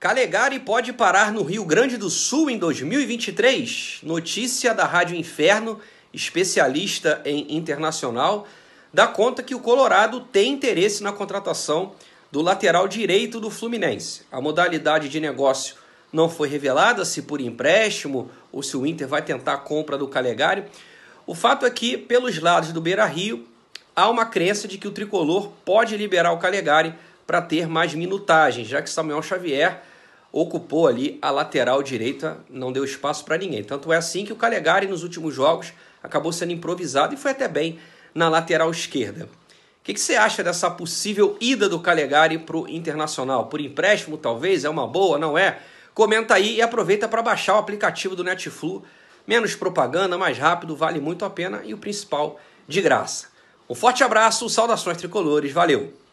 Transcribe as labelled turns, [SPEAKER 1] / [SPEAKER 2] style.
[SPEAKER 1] Calegari pode parar no Rio Grande do Sul em 2023. Notícia da Rádio Inferno, especialista em internacional, dá conta que o Colorado tem interesse na contratação do lateral direito do Fluminense. A modalidade de negócio não foi revelada se por empréstimo ou se o Inter vai tentar a compra do Calegari. O fato é que, pelos lados do Beira Rio, há uma crença de que o tricolor pode liberar o Calegari para ter mais minutagem, já que Samuel Xavier ocupou ali a lateral direita, não deu espaço para ninguém. Tanto é assim que o Calegari nos últimos jogos acabou sendo improvisado e foi até bem na lateral esquerda. O que, que, você acha dessa possível ida do Calegari para o Internacional? Por empréstimo, talvez? É uma boa, não é? Comenta aí e aproveita para baixar o aplicativo do Netflu. Menos propaganda, mais rápido, vale muito a pena e o principal, de graça. Um forte abraço, saudações tricolores, valeu!